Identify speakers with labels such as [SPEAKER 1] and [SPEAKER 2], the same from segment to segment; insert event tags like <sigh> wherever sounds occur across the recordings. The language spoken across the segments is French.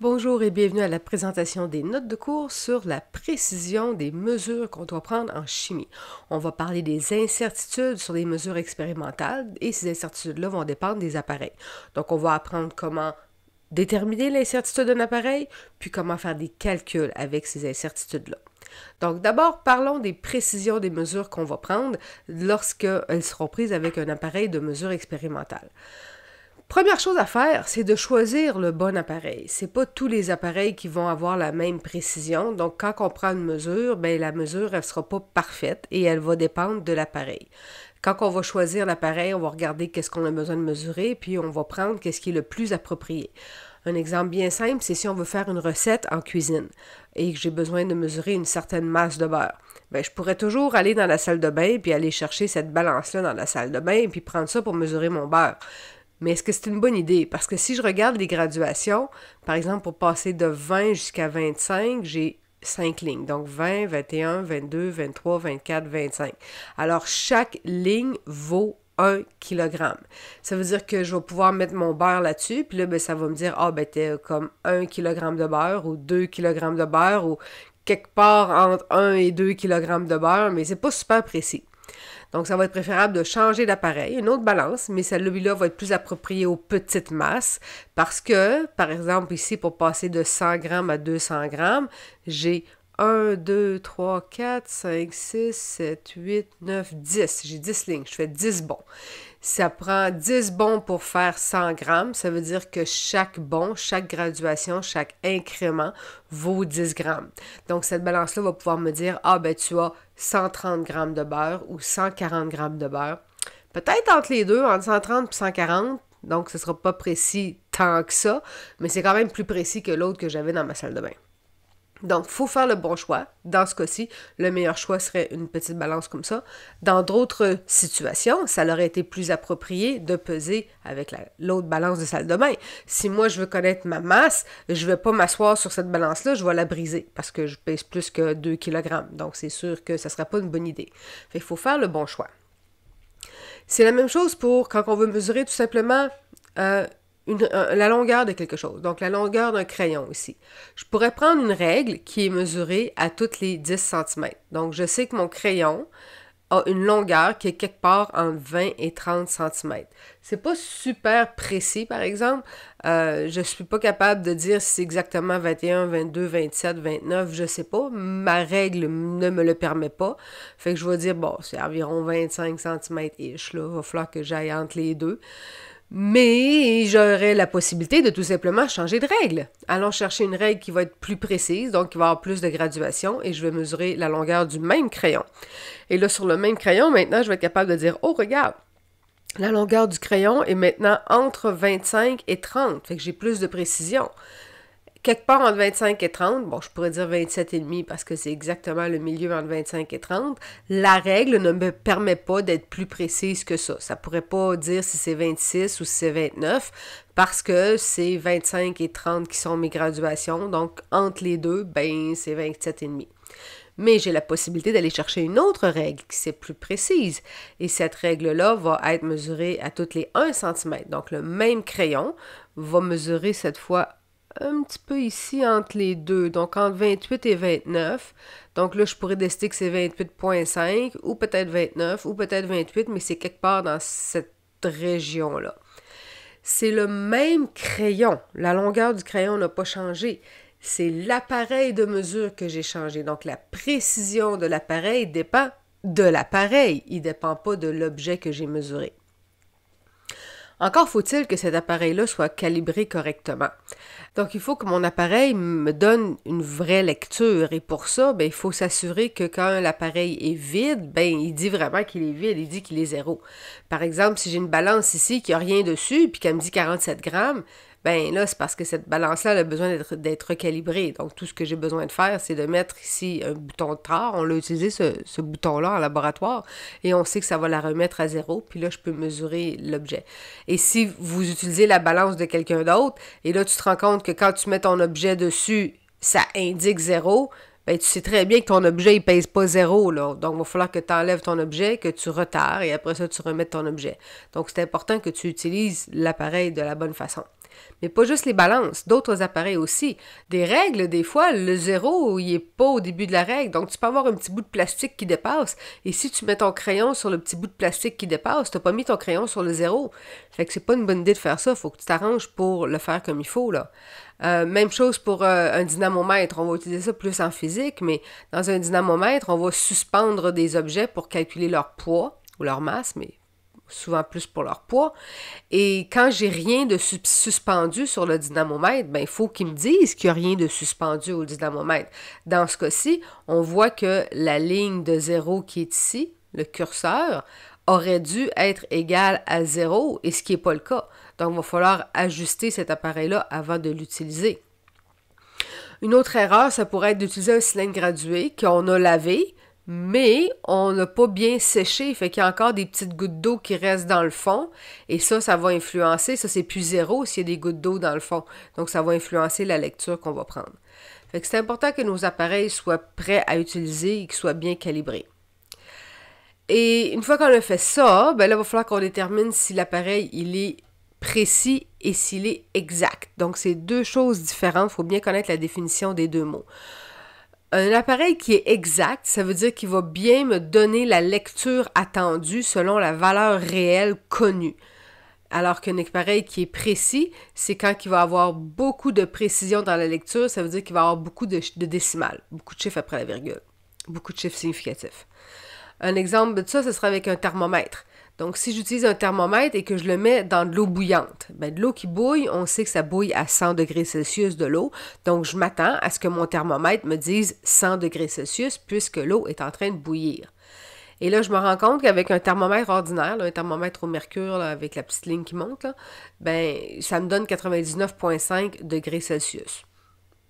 [SPEAKER 1] Bonjour et bienvenue à la présentation des notes de cours sur la précision des mesures qu'on doit prendre en chimie. On va parler des incertitudes sur les mesures expérimentales et ces incertitudes-là vont dépendre des appareils. Donc on va apprendre comment déterminer l'incertitude d'un appareil, puis comment faire des calculs avec ces incertitudes-là. Donc d'abord, parlons des précisions des mesures qu'on va prendre lorsqu'elles seront prises avec un appareil de mesure expérimentale. Première chose à faire, c'est de choisir le bon appareil. C'est pas tous les appareils qui vont avoir la même précision. Donc, quand on prend une mesure, ben la mesure elle sera pas parfaite et elle va dépendre de l'appareil. Quand on va choisir l'appareil, on va regarder qu'est-ce qu'on a besoin de mesurer, puis on va prendre qu'est-ce qui est le plus approprié. Un exemple bien simple, c'est si on veut faire une recette en cuisine et que j'ai besoin de mesurer une certaine masse de beurre. Bien, je pourrais toujours aller dans la salle de bain puis aller chercher cette balance-là dans la salle de bain puis prendre ça pour mesurer mon beurre. Mais est-ce que c'est une bonne idée? Parce que si je regarde les graduations, par exemple, pour passer de 20 jusqu'à 25, j'ai 5 lignes. Donc 20, 21, 22, 23, 24, 25. Alors chaque ligne vaut 1 kg. Ça veut dire que je vais pouvoir mettre mon beurre là-dessus, puis là, ben, ça va me dire, ah, ben, t'es comme 1 kg de beurre ou 2 kg de beurre ou quelque part entre 1 et 2 kg de beurre, mais c'est pas super précis. Donc, ça va être préférable de changer d'appareil, une autre balance, mais celle-là va être plus appropriée aux petites masses parce que, par exemple, ici, pour passer de 100 grammes à 200 grammes, j'ai 1, 2, 3, 4, 5, 6, 7, 8, 9, 10. J'ai 10 lignes. Je fais 10 bons. Ça prend 10 bons pour faire 100 grammes. Ça veut dire que chaque bon, chaque graduation, chaque incrément vaut 10 grammes. Donc, cette balance-là va pouvoir me dire, ah ben tu as 130 grammes de beurre ou 140 grammes de beurre. Peut-être entre les deux, entre 130 et 140, donc ce ne sera pas précis tant que ça, mais c'est quand même plus précis que l'autre que j'avais dans ma salle de bain. Donc, il faut faire le bon choix. Dans ce cas-ci, le meilleur choix serait une petite balance comme ça. Dans d'autres situations, ça leur aurait été plus approprié de peser avec l'autre balance de salle de bain. Si moi, je veux connaître ma masse, je ne vais pas m'asseoir sur cette balance-là, je vais la briser parce que je pèse plus que 2 kg. Donc, c'est sûr que ça ne sera pas une bonne idée. il faut faire le bon choix. C'est la même chose pour quand on veut mesurer tout simplement euh, euh, la longueur de quelque chose, donc la longueur d'un crayon ici. Je pourrais prendre une règle qui est mesurée à toutes les 10 cm. Donc, je sais que mon crayon a une longueur qui est quelque part entre 20 et 30 cm. C'est pas super précis, par exemple. Euh, je suis pas capable de dire si c'est exactement 21, 22, 27, 29, je sais pas. Ma règle ne me le permet pas. Fait que je vais dire, bon, c'est environ 25 cm-ish, là. Va falloir que j'aille entre les deux. Mais j'aurai la possibilité de tout simplement changer de règle. Allons chercher une règle qui va être plus précise, donc qui va avoir plus de graduation, et je vais mesurer la longueur du même crayon. Et là, sur le même crayon, maintenant, je vais être capable de dire, oh, regarde, la longueur du crayon est maintenant entre 25 et 30, fait que j'ai plus de précision quelque part entre 25 et 30, bon, je pourrais dire 27 et demi parce que c'est exactement le milieu entre 25 et 30, la règle ne me permet pas d'être plus précise que ça. Ça pourrait pas dire si c'est 26 ou si c'est 29 parce que c'est 25 et 30 qui sont mes graduations. Donc, entre les deux, ben, c'est demi. Mais j'ai la possibilité d'aller chercher une autre règle qui c'est plus précise. Et cette règle-là va être mesurée à toutes les 1 cm. Donc, le même crayon va mesurer cette fois un petit peu ici entre les deux, donc entre 28 et 29. Donc là, je pourrais décider que c'est 28.5 ou peut-être 29 ou peut-être 28, mais c'est quelque part dans cette région-là. C'est le même crayon. La longueur du crayon n'a pas changé. C'est l'appareil de mesure que j'ai changé. Donc la précision de l'appareil dépend de l'appareil. Il ne dépend pas de l'objet que j'ai mesuré. Encore faut-il que cet appareil-là soit calibré correctement. Donc, il faut que mon appareil me donne une vraie lecture. Et pour ça, ben il faut s'assurer que quand l'appareil est vide, ben, il dit vraiment qu'il est vide, il dit qu'il est zéro. Par exemple, si j'ai une balance ici qui n'a rien dessus, puis qu'elle me dit 47 grammes, ben là, c'est parce que cette balance-là, a besoin d'être recalibrée. Donc, tout ce que j'ai besoin de faire, c'est de mettre ici un bouton de tard. On l'a utilisé, ce, bouton-là, en laboratoire, et on sait que ça va la remettre à zéro, puis là, je peux mesurer l'objet. Et si vous utilisez la balance de quelqu'un d'autre, et là, tu te rends compte que quand tu mets ton objet dessus, ça indique zéro, ben, tu sais très bien que ton objet, il pèse pas zéro. Là. Donc, il va falloir que tu enlèves ton objet, que tu retards et après ça, tu remets ton objet. Donc, c'est important que tu utilises l'appareil de la bonne façon. Mais pas juste les balances, d'autres appareils aussi. Des règles, des fois, le zéro, il est pas au début de la règle. Donc, tu peux avoir un petit bout de plastique qui dépasse. Et si tu mets ton crayon sur le petit bout de plastique qui dépasse, n'as pas mis ton crayon sur le zéro. Fait que c'est pas une bonne idée de faire ça. Faut que tu t'arranges pour le faire comme il faut, là. Euh, même chose pour euh, un dynamomètre. On va utiliser ça plus en physique, mais dans un dynamomètre, on va suspendre des objets pour calculer leur poids ou leur masse, mais souvent plus pour leur poids. Et quand j'ai rien de suspendu sur le dynamomètre, ben, il faut qu'ils me disent qu'il n'y a rien de suspendu au dynamomètre. Dans ce cas-ci, on voit que la ligne de zéro qui est ici, le curseur, aurait dû être égale à zéro, et ce qui n'est pas le cas. Donc, il va falloir ajuster cet appareil-là avant de l'utiliser. Une autre erreur, ça pourrait être d'utiliser un cylindre gradué qu'on a lavé, mais on n'a pas bien séché, fait qu'il y a encore des petites gouttes d'eau qui restent dans le fond, et ça, ça va influencer, ça c'est plus zéro s'il y a des gouttes d'eau dans le fond, donc ça va influencer la lecture qu'on va prendre. Fait que c'est important que nos appareils soient prêts à utiliser et qu'ils soient bien calibrés. Et une fois qu'on a fait ça, ben là, il va falloir qu'on détermine si l'appareil, il est précis et s'il est exact. Donc, c'est deux choses différentes. Il faut bien connaître la définition des deux mots. Un appareil qui est exact, ça veut dire qu'il va bien me donner la lecture attendue selon la valeur réelle connue. Alors qu'un appareil qui est précis, c'est quand il va avoir beaucoup de précision dans la lecture, ça veut dire qu'il va avoir beaucoup de, de, décimales, beaucoup de chiffres après la virgule, beaucoup de chiffres significatifs. Un exemple de ça, ce sera avec un thermomètre. Donc, si j'utilise un thermomètre et que je le mets dans de l'eau bouillante, ben, de l'eau qui bouille, on sait que ça bouille à 100 degrés Celsius de l'eau. Donc, je m'attends à ce que mon thermomètre me dise 100 degrés Celsius puisque l'eau est en train de bouillir. Et là, je me rends compte qu'avec un thermomètre ordinaire, un thermomètre au mercure avec la petite ligne qui monte, ben, ça me donne 99,5 degrés Celsius.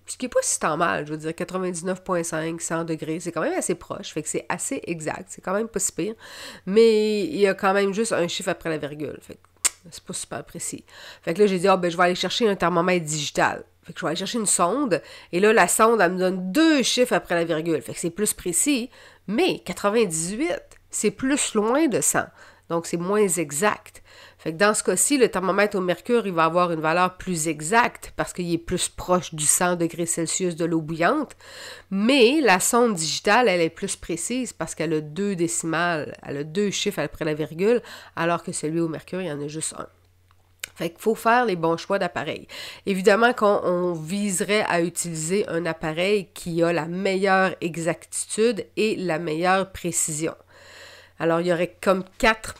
[SPEAKER 1] Ce qui n'est pas si tant mal, je veux dire, 99,5, 100 degrés, c'est quand même assez proche, fait que c'est assez exact, c'est quand même pas si pire, mais il y a quand même juste un chiffre après la virgule, fait que c'est pas super précis. Fait que là, j'ai dit, ah, ben, je vais aller chercher un thermomètre digital. Fait que je vais aller chercher une sonde, et là, la sonde, elle me donne deux chiffres après la virgule, fait que c'est plus précis, mais 98, c'est plus loin de 100, donc c'est moins exact. Fait que dans ce cas-ci, le thermomètre au mercure, il va avoir une valeur plus exacte parce qu'il est plus proche du 100 degrés Celsius de l'eau bouillante. Mais la sonde digitale, elle est plus précise parce qu'elle a deux décimales, elle a deux chiffres après la virgule, alors que celui au mercure, il y en a juste un. Fait qu'il faut faire les bons choix d'appareil. Évidemment qu'on viserait à utiliser un appareil qui a la meilleure exactitude et la meilleure précision. Alors, il y aurait comme quatre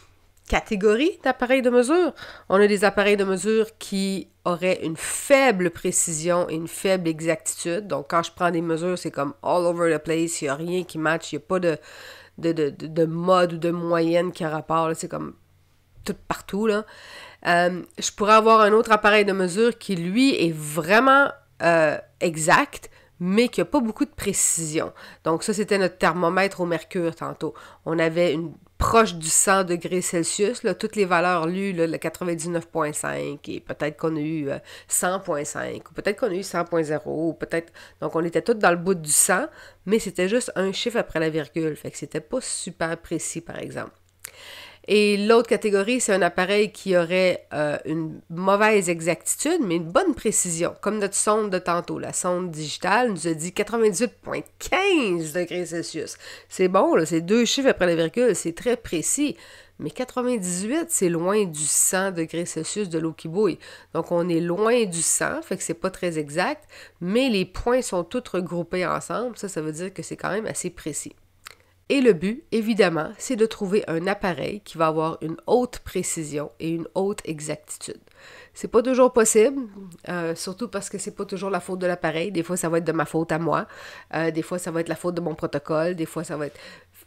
[SPEAKER 1] catégorie d'appareils de mesure. On a des appareils de mesure qui auraient une faible précision et une faible exactitude. Donc, quand je prends des mesures, c'est comme all over the place, il n'y a rien qui match, il n'y a pas de, de, mode ou de moyenne qui a rapport, c'est comme tout partout. Là. Euh, je pourrais avoir un autre appareil de mesure qui, lui, est vraiment euh, exact, mais qui n'a pas beaucoup de précision. Donc ça, c'était notre thermomètre au mercure tantôt. On avait une proche du 100 degrés Celsius. toutes les valeurs lues, le 99.5 et peut-être qu'on a eu 100.5 euh, ou peut-être qu'on a eu 100.0 ou peut-être... Donc, on était tous dans le bout du 100, mais c'était juste un chiffre après la virgule. Fait que c'était pas super précis, par exemple. Et l'autre catégorie, c'est un appareil qui aurait euh, une mauvaise exactitude, mais une bonne précision, comme notre sonde de tantôt. La sonde digitale nous a dit 98,15 degrés Celsius. C'est bon, c'est deux chiffres après la virgule, c'est très précis. Mais 98, c'est loin du 100 degrés Celsius de l'eau qui bouille. Donc, on est loin du 100, fait que c'est pas très exact, mais les points sont tous regroupés ensemble. Ça, ça veut dire que c'est quand même assez précis. Et le but, évidemment, c'est de trouver un appareil qui va avoir une haute précision et une haute exactitude. C'est pas toujours possible, euh, surtout parce que c'est pas toujours la faute de l'appareil. Des fois, ça va être de ma faute à moi. Euh, des fois, ça va être la faute de mon protocole. Des fois, ça va être.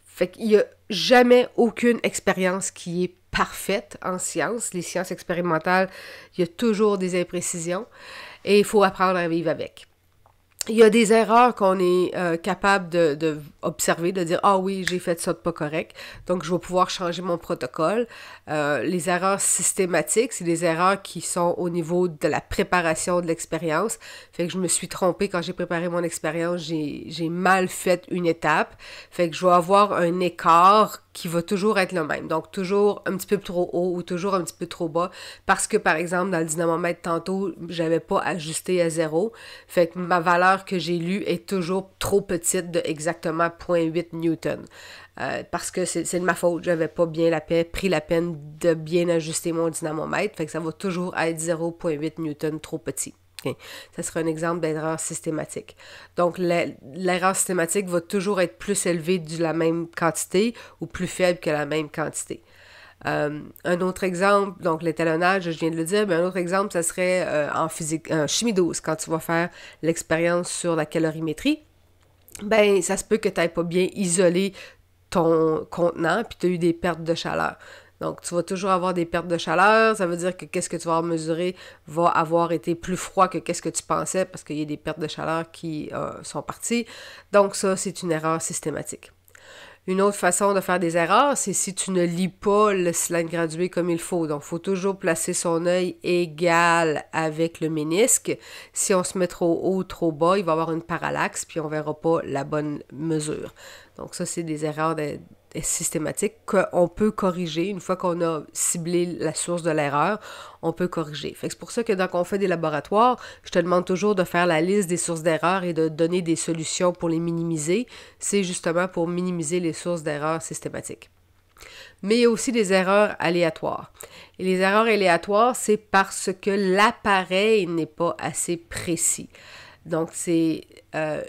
[SPEAKER 1] Fait qu'il n'y a jamais aucune expérience qui est parfaite en science. Les sciences expérimentales, il y a toujours des imprécisions et il faut apprendre à vivre avec il y a des erreurs qu'on est euh, capable de, de, observer, de dire ah oui j'ai fait ça de pas correct, donc je vais pouvoir changer mon protocole. Euh, les erreurs systématiques, c'est des erreurs qui sont au niveau de la préparation de l'expérience. Fait que je me suis trompé quand j'ai préparé mon expérience, j'ai mal fait une étape. Fait que je vais avoir un écart qui va toujours être le même. Donc, toujours un petit peu trop haut ou toujours un petit peu trop bas. Parce que, par exemple, dans le dynamomètre tantôt, j'avais pas ajusté à zéro. Fait que ma valeur que j'ai lue est toujours trop petite de exactement 0.8 newton. Euh, parce que c'est de ma faute, j'avais pas bien la pris la peine de bien ajuster mon dynamomètre. Fait que ça va toujours être 0.8 newton trop petit. Ça serait un exemple d'erreur systématique. Donc, l'erreur systématique va toujours être plus élevée de la même quantité ou plus faible que la même quantité. Euh, un autre exemple, donc l'étalonnage, je viens de le dire, mais un autre exemple, ça serait euh, en physique, en chimie dose. quand tu vas faire l'expérience sur la calorimétrie. Ben, ça se peut que tu n'aies pas bien isolé ton contenant, puis tu as eu des pertes de chaleur. Donc, tu vas toujours avoir des pertes de chaleur. Ça veut dire que qu'est-ce que tu vas mesurer va avoir été plus froid que qu'est-ce que tu pensais parce qu'il y a des pertes de chaleur qui euh, sont parties. Donc, ça, c'est une erreur systématique. Une autre façon de faire des erreurs, c'est si tu ne lis pas le slide gradué comme il faut. Donc, il faut toujours placer son œil égal avec le ménisque. Si on se met trop haut, trop bas, il va avoir une parallaxe, puis on ne verra pas la bonne mesure. Donc, ça, c'est des erreurs de, systématique qu'on peut corriger. Une fois qu'on a ciblé la source de l'erreur, on peut corriger. c'est pour ça que quand on fait des laboratoires, je te demande toujours de faire la liste des sources d'erreurs et de donner des solutions pour les minimiser. C'est justement pour minimiser les sources d'erreurs systématiques. Mais il y a aussi des erreurs aléatoires. Et les erreurs aléatoires, c'est parce que l'appareil n'est pas assez précis. Donc, c'est euh,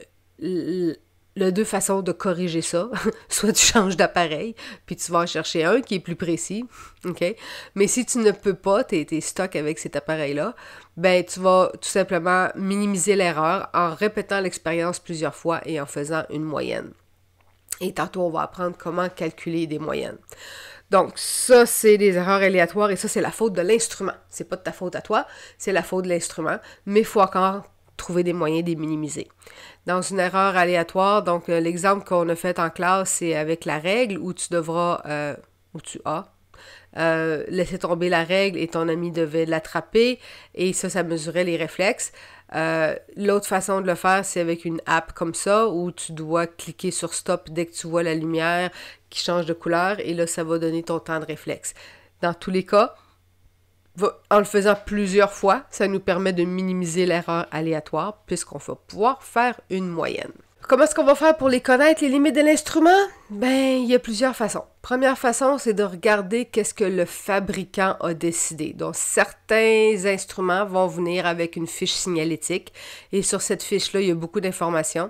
[SPEAKER 1] il deux façons de corriger ça. <laughs> Soit tu changes d'appareil, puis tu vas chercher un qui est plus précis, OK? Mais si tu ne peux pas, tu es, stock avec cet appareil-là, ben tu vas tout simplement minimiser l'erreur en répétant l'expérience plusieurs fois et en faisant une moyenne. Et tantôt, on va apprendre comment calculer des moyennes. Donc, ça, c'est des erreurs aléatoires et ça, c'est la faute de l'instrument. C'est pas de ta faute à toi, c'est la faute de l'instrument, mais il faut encore trouver des moyens de les minimiser dans une erreur aléatoire. Donc, euh, l'exemple qu'on a fait en classe, c'est avec la règle où tu devras, euh, où tu as, euh, laisser tomber la règle et ton ami devait l'attraper. Et ça, ça mesurait les réflexes. L'autre façon de le faire, c'est avec une app comme ça, où tu dois cliquer sur stop dès que tu vois la lumière qui change de couleur. Et là, ça va donner ton temps de réflexe. Dans tous les cas, en le faisant plusieurs fois, ça nous permet de minimiser l'erreur aléatoire puisqu'on va pouvoir faire une moyenne. Comment est-ce qu'on va faire pour les connaître, les limites de l'instrument? Ben, il y a plusieurs façons. Première façon, c'est de regarder qu'est-ce que le fabricant a décidé. Donc, certains instruments vont venir avec une fiche signalétique et sur cette fiche-là, il y a beaucoup d'informations.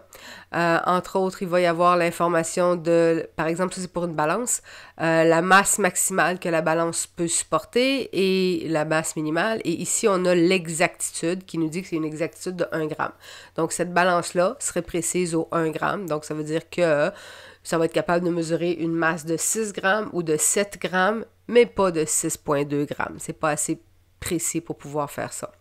[SPEAKER 1] Euh, entre autres, il va y avoir l'information de, par exemple, si c'est pour une balance, euh, la masse maximale que la balance peut supporter et la masse minimale. Et ici, on a l'exactitude qui nous dit que c'est une exactitude de 1 gramme. Donc, cette balance-là serait précise au 1 gramme. Donc, ça veut dire que ça va être capable de mesurer une masse de 6 grammes ou de 7 grammes, mais pas de 6,2 grammes. C'est pas assez précis pour pouvoir faire ça.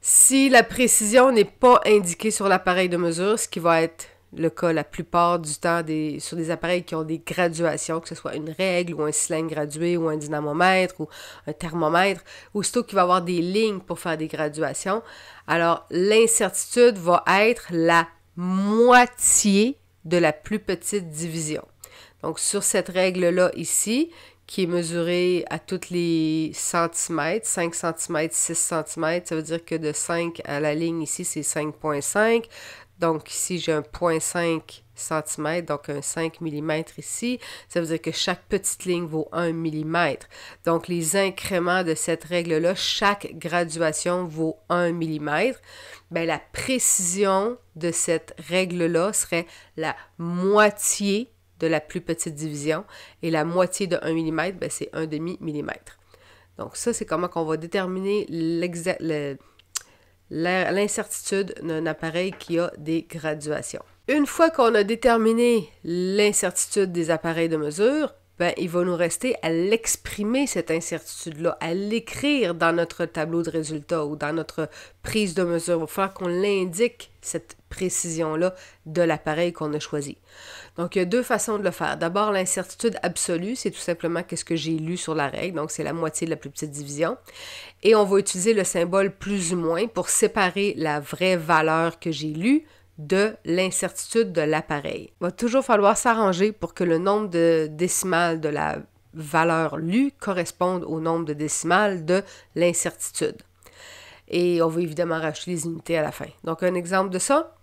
[SPEAKER 1] Si la précision n'est pas indiquée sur l'appareil de mesure, ce qui va être le cas la plupart du temps des, sur des appareils qui ont des graduations, que ce soit une règle ou un cylindre gradué ou un dynamomètre ou un thermomètre, ou plutôt qu'il va avoir des lignes pour faire des graduations. Alors, l'incertitude va être la moitié de la plus petite division. Donc sur cette règle-là ici, qui est mesurée à tous les centimètres, 5 cm, 6 cm, ça veut dire que de 5 à la ligne ici, c'est 5.5, donc ici, j'ai un 0.5 cm, donc un 5 mm ici. Ça veut dire que chaque petite ligne vaut 1 mm. Donc les incréments de cette règle-là, chaque graduation vaut 1 mm. Bien, la précision de cette règle-là serait la moitié de la plus petite division et la moitié de 1 mm, ben, c'est 1 demi mm Donc ça, c'est comment qu'on va déterminer l'exact l'incertitude d'un appareil qui a des graduations. Une fois qu'on a déterminé l'incertitude des appareils de mesure, ben, il va nous rester à l'exprimer, cette incertitude-là, à l'écrire dans notre tableau de résultats ou dans notre prise de mesure. Il va falloir qu'on l'indique, cette précision-là, de l'appareil qu'on a choisi. Donc, il y a deux façons de le faire. D'abord, l'incertitude absolue, c'est tout simplement ce que j'ai lu sur la règle, donc c'est la moitié de la plus petite division. Et on va utiliser le symbole plus ou moins pour séparer la vraie valeur que j'ai lue de l'incertitude de l'appareil. Il va toujours falloir s'arranger pour que le nombre de décimales de la valeur lue corresponde au nombre de décimales de l'incertitude. Et on va évidemment racheter les unités à la fin. Donc un exemple de ça,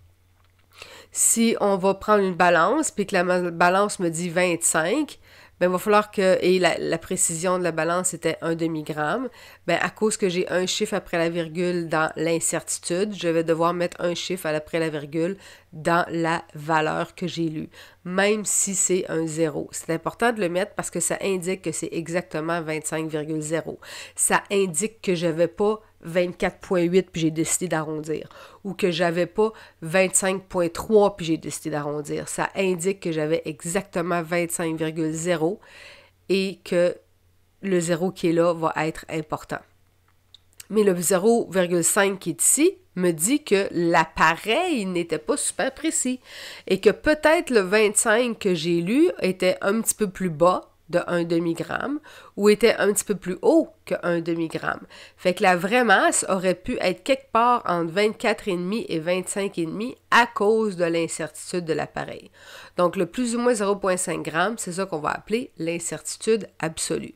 [SPEAKER 1] si on va prendre une balance, puis que la balance me dit 25, ben, il va falloir que, et la, précision de la balance était un demi-gramme, ben, à cause que j'ai un chiffre après la virgule dans l'incertitude, je vais devoir mettre un chiffre après la virgule dans la valeur que j'ai lue, même si c'est un zéro. C'est important de le mettre parce que ça indique que c'est exactement 25,0. Ça indique que je vais pas 24.8 puis j'ai décidé d'arrondir ou que j'avais pas 25.3 puis j'ai décidé d'arrondir. Ça indique que j'avais exactement 25,0 et que le 0 qui est là va être important. Mais le 0,5 qui est ici me dit que l'appareil n'était pas super précis et que peut-être le 25 que j'ai lu était un petit peu plus bas de 1 demi-gramme ou était un petit peu plus haut que 1 demi-gramme. Fait que la vraie masse aurait pu être quelque part entre 24,5 et 25,5 à cause de l'incertitude de l'appareil. Donc le plus ou moins 0,5 g, c'est ça qu'on va appeler l'incertitude absolue.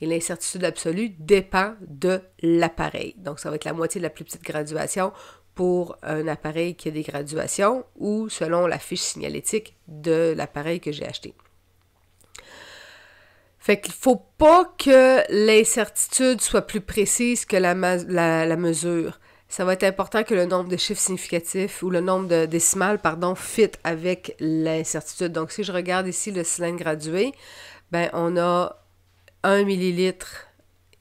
[SPEAKER 1] Et l'incertitude absolue dépend de l'appareil. Donc ça va être la moitié de la plus petite graduation pour un appareil qui a des graduations ou selon la fiche signalétique de l'appareil que j'ai acheté. Fait qu'il faut pas que l'incertitude soit plus précise que la, la, mesure. Ça va être important que le nombre de chiffres significatifs ou le nombre de décimales, pardon, fit avec l'incertitude. Donc, si je regarde ici le cylindre gradué, ben on a 1 millilitre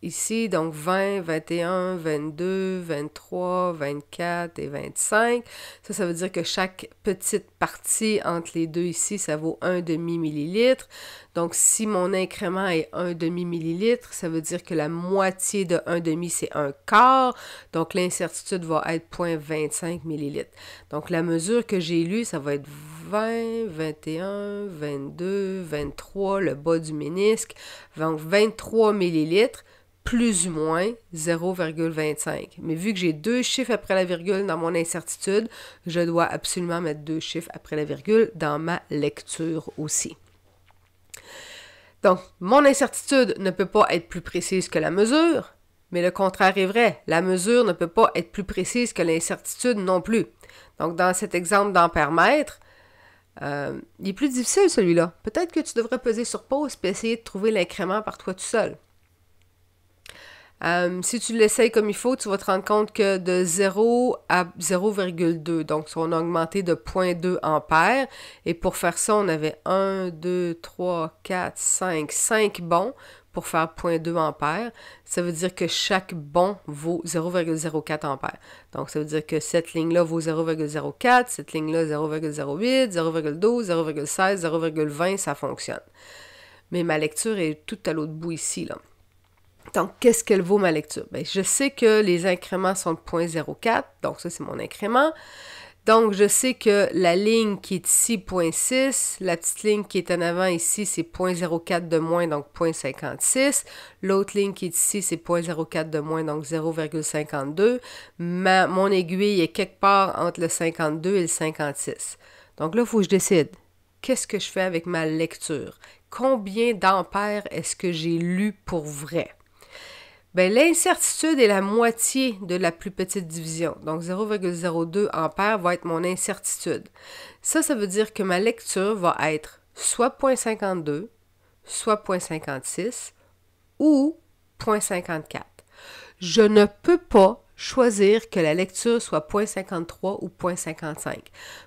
[SPEAKER 1] ici, donc 20, 21, 22, 23, 24 et 25. Ça, ça veut dire que chaque petite partie entre les deux ici, ça vaut 1 demi-millilitre. Donc, si mon incrément est 1 demi-millilitre, ça veut dire que la moitié de 1 demi, c'est un quart. Donc, l'incertitude va être 0.25 millilitres. Donc, la mesure que j'ai lue, ça va être 20, 21, 22, 23, le bas du ménisque. Donc, 23 millilitres plus ou moins 0,25. Mais vu que j'ai deux chiffres après la virgule dans mon incertitude, je dois absolument mettre deux chiffres après la virgule dans ma lecture aussi. Donc, mon incertitude ne peut pas être plus précise que la mesure, mais le contraire est vrai. La mesure ne peut pas être plus précise que l'incertitude non plus. Donc, dans cet exemple d'ampère-mètre, euh, il est plus difficile celui-là. Peut-être que tu devrais peser sur pause et essayer de trouver l'incrément par toi tout seul. Euh, si tu l'essayes comme il faut, tu vas te rendre compte que de 0 à 0,2, donc on a augmenté de 0,2 ampères. Et pour faire ça, on avait 1, 2, 3, 4, 5, 5 bons pour faire 0,2 ampères. Ça veut dire que chaque bon vaut 0,04 ampères. Donc ça veut dire que cette ligne-là vaut 0,04, cette ligne-là 0,08, 0,12, 0,16, 0,20, ça fonctionne. Mais ma lecture est tout à l'autre bout ici, là. Donc, qu'est-ce qu'elle vaut ma lecture? Ben, je sais que les incréments sont de 0.04, donc ça, c'est mon incrément. Donc, je sais que la ligne qui est ici, 0.6, la petite ligne qui est en avant ici, c'est 0.04 de moins, donc 0.56. L'autre ligne qui est ici, c'est 0.04 de moins, donc 0,52. mon aiguille est quelque part entre le 52 et le 56. Donc là, il faut que je décide. Qu'est-ce que je fais avec ma lecture? Combien d'ampères est-ce que j'ai lu pour vrai? ben, l'incertitude est la moitié de la plus petite division. Donc 0,02 ampères va être mon incertitude. Ça, ça veut dire que ma lecture va être soit 0.52, soit 0.56 ou 0.54. Je ne peux pas choisir que la lecture soit 0.53 ou 0.55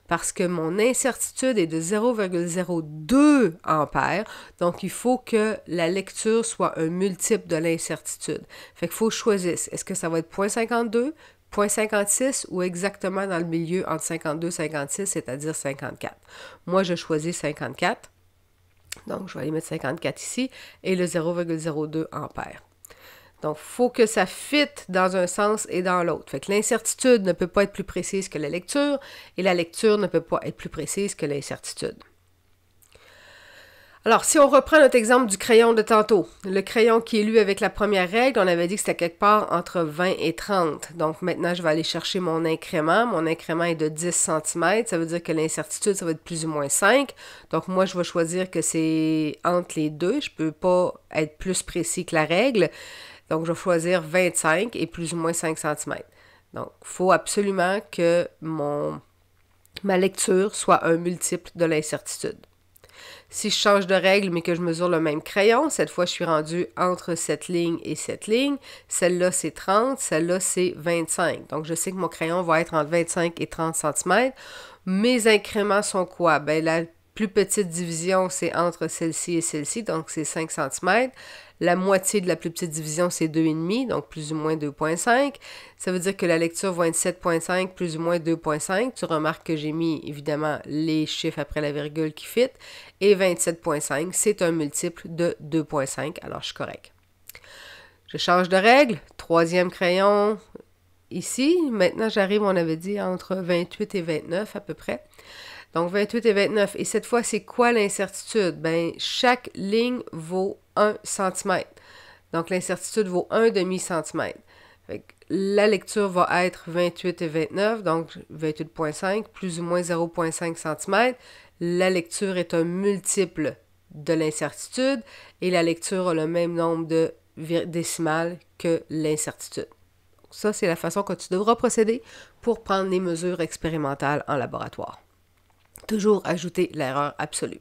[SPEAKER 1] parce que mon incertitude est de 0,02 ampères. Donc, il faut que la lecture soit un multiple de l'incertitude. Fait qu'il faut choisir. Est-ce que ça va être 0.52, 0.56 ou exactement dans le milieu entre 52 et 56, c'est-à-dire 54? Moi, je choisis 54. Donc, je vais aller mettre 54 ici et le 0,02 ampères. Donc, il faut que ça fitte dans un sens et dans l'autre. Fait que l'incertitude ne peut pas être plus précise que la lecture et la lecture ne peut pas être plus précise que l'incertitude. Alors, si on reprend notre exemple du crayon de tantôt, le crayon qui est lu avec la première règle, on avait dit que c'était quelque part entre 20 et 30. Donc maintenant, je vais aller chercher mon incrément. Mon incrément est de 10 cm. Ça veut dire que l'incertitude, ça va être plus ou moins 5. Donc moi, je vais choisir que c'est entre les deux. Je ne peux pas être plus précis que la règle. Donc, je vais choisir 25 et plus ou moins 5 cm. Donc, il faut absolument que mon, ma lecture soit un multiple de l'incertitude. Si je change de règle mais que je mesure le même crayon, cette fois je suis rendu entre cette ligne et cette ligne. Celle-là c'est 30, celle-là c'est 25. Donc je sais que mon crayon va être entre 25 et 30 cm. Mes incréments sont quoi? Ben, la plus petite division c'est entre celle-ci et celle-ci, donc c'est 5 cm. La moitié de la plus petite division, c'est 2,5, donc plus ou moins 2,5. Ça veut dire que la lecture va être 7,5 plus ou moins 2,5. Tu remarques que j'ai mis évidemment les chiffres après la virgule qui fit. Et 27,5, c'est un multiple de 2,5, alors je suis correct. Je change de règle. Troisième crayon ici. Maintenant, j'arrive, on avait dit, entre 28 et 29 à peu près. Donc 28 et 29. Et cette fois, c'est quoi l'incertitude? Ben, chaque ligne vaut 1 cm. Donc l'incertitude vaut 1 demi-centimètre. La lecture va être 28 et 29, donc 28.5 plus ou moins 0.5 cm. La lecture est un multiple de l'incertitude et la lecture a le même nombre de décimales que l'incertitude. Ça, c'est la façon que tu devras procéder pour prendre les mesures expérimentales en laboratoire toujours ajouter l'erreur absolue.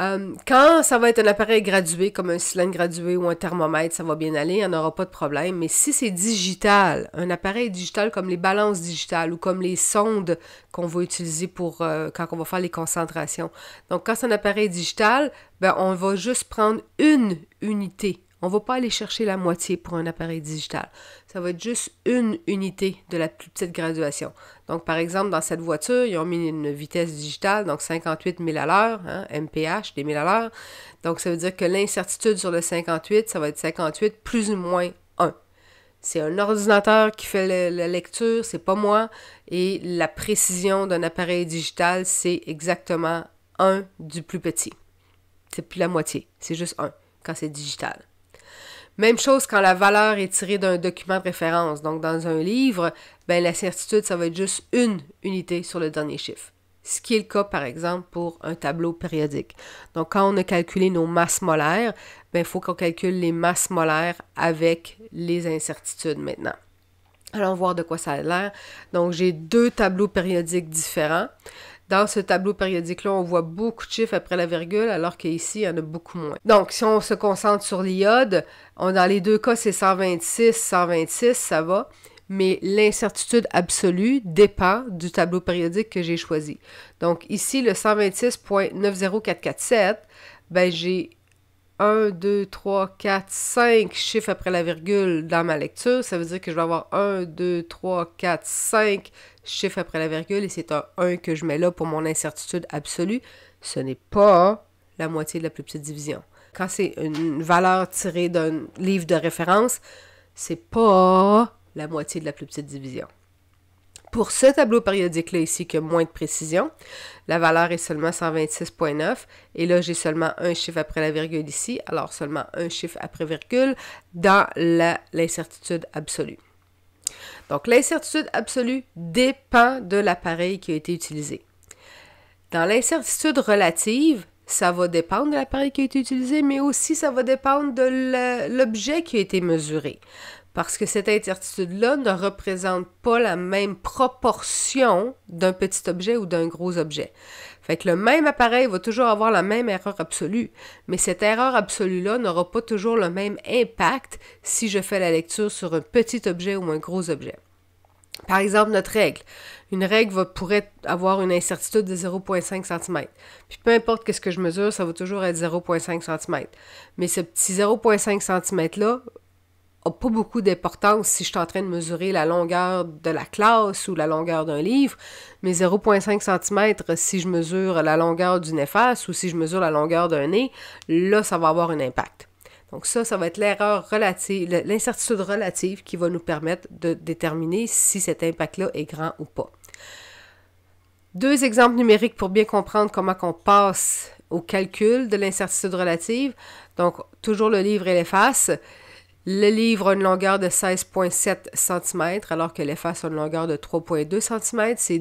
[SPEAKER 1] Euh, quand ça va être un appareil gradué, comme un cylindre gradué ou un thermomètre, ça va bien aller, il n'y en aura pas de problème. Mais si c'est digital, un appareil digital comme les balances digitales ou comme les sondes qu'on va utiliser pour euh, quand on va faire les concentrations. Donc, quand c'est un appareil digital, ben, on va juste prendre une unité on ne va pas aller chercher la moitié pour un appareil digital. Ça va être juste une unité de la plus petite graduation. Donc, par exemple, dans cette voiture, ils ont mis une vitesse digitale, donc 58 000 à l'heure, hein, MPH, des 1000 à l'heure. Donc, ça veut dire que l'incertitude sur le 58, ça va être 58 plus ou moins 1. C'est un ordinateur qui fait la lecture, c'est pas moi. Et la précision d'un appareil digital, c'est exactement 1 du plus petit. C'est plus la moitié, c'est juste 1 quand c'est digital. Même chose quand la valeur est tirée d'un document de référence. Donc, dans un livre, ben, la certitude, ça va être juste une unité sur le dernier chiffre. Ce qui est le cas, par exemple, pour un tableau périodique. Donc, quand on a calculé nos masses molaires, il ben, faut qu'on calcule les masses molaires avec les incertitudes maintenant. Allons voir de quoi ça a l'air. Donc, j'ai deux tableaux périodiques différents. Dans ce tableau périodique-là, on voit beaucoup de chiffres après la virgule, alors qu'ici, il y en a beaucoup moins. Donc, si on se concentre sur l'iode, dans les deux cas, c'est 126, 126, ça va mais l'incertitude absolue dépend du tableau périodique que j'ai choisi. Donc ici, le 126.90447, ben j'ai 1, 2, 3, 4, 5 chiffres après la virgule dans ma lecture. Ça veut dire que je vais avoir 1, 2, 3, 4, 5 chiffre après la virgule, et c'est un 1 que je mets là pour mon incertitude absolue, ce n'est pas la moitié de la plus petite division. Quand c'est une valeur tirée d'un livre de référence, c'est pas la moitié de la plus petite division. Pour ce tableau périodique-là ici, qui a moins de précision, la valeur est seulement 126.9 et là, j'ai seulement un chiffre après la virgule ici, alors seulement un chiffre après virgule dans l'incertitude absolue. Donc l'incertitude absolue dépend de l'appareil qui a été utilisé. Dans l'incertitude relative, ça va dépendre de l'appareil qui a été utilisé, mais aussi ça va dépendre de l'objet qui a été mesuré. Parce que cette incertitude-là ne représente pas la même proportion d'un petit objet ou d'un gros objet. Fait que le même appareil va toujours avoir la même erreur absolue, mais cette erreur absolue-là n'aura pas toujours le même impact si je fais la lecture sur un petit objet ou un gros objet. Par exemple, notre règle. Une règle pourrait avoir une incertitude de 0,5 cm. Puis peu importe ce que je mesure, ça va toujours être 0,5 cm. Mais ce petit 0,5 cm-là n'a pas beaucoup d'importance si je suis en train de mesurer la longueur de la classe ou la longueur d'un livre, mais 0,5 cm si je mesure la longueur d'une efface ou si je mesure la longueur d'un nez, là, ça va avoir un impact. Donc ça, ça va être l'erreur relative, l'incertitude relative qui va nous permettre de déterminer si cet impact-là est grand ou pas. Deux exemples numériques pour bien comprendre comment on passe au calcul de l'incertitude relative. Donc, toujours le livre et l'efface. Le livre a une longueur de 16,7 cm, alors que l'efface a une longueur de 3,2 cm. Ces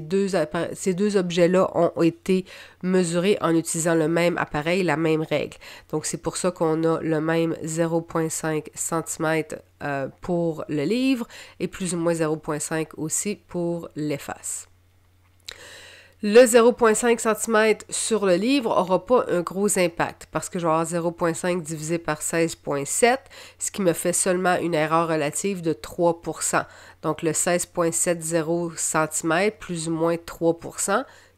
[SPEAKER 1] deux, objets-là ont été mesurés en utilisant le même appareil, la même règle. Donc, c'est pour ça qu'on a le même 0,5 cm euh, pour le livre et plus ou moins 0,5 aussi pour l'efface. Le 0,5 cm sur le livre n'aura pas un gros impact parce que je vais avoir 0,5 divisé par 16,7, ce qui me fait seulement une erreur relative de 3 Donc le 16,70 cm plus ou moins 3